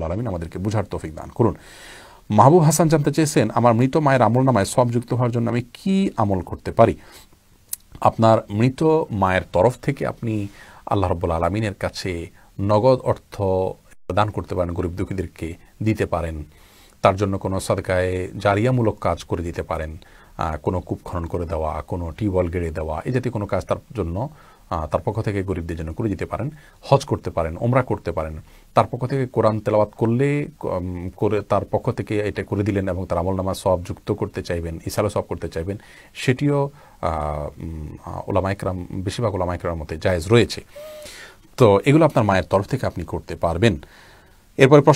রব্বুল আলমিন আমাদেরকে বুঝার তৌফিক দান করুন মাহবুব হাসান জানতে চেয়েছেন আমার মৃত মায়ের আমল নামায় সব যুক্ত হওয়ার জন্য আমি কি আমল করতে পারি আপনার মৃত মায়ের তরফ থেকে আপনি আল্লাহ রব্বুল আলমিনের কাছে নগদ অর্থ দান করতে পারেন গরিব দুঃখীদেরকে দিতে পারেন তার জন্য কোনো সদকায় জারিয়ামূলক কাজ করে দিতে পারেন কোনো কূপ খনন করে দেওয়া কোনো টিউবওয়েল গেড়ে দেওয়া এ জাতীয় কোনো কাজ তার জন্য তার পক্ষ থেকে গরিবদের জন্য করে দিতে পারেন হজ করতে পারেন ওমরা করতে পারেন তার পক্ষ থেকে কোরআন তেলাওয়াত করলে করে তার পক্ষ থেকে এটা করে দিলেন এবং তার নামা সব যুক্ত করতে চাইবেন ইসালো সব করতে চাইবেন সেটিও ওলামাইকরাম বেশিরভাগ ওলামাইকরার মতে জায়েজ রয়েছে তো এগুলো আপনার মায়ের তরফ থেকে আপনি করতে পারবেন এরপরে প্রশ্ন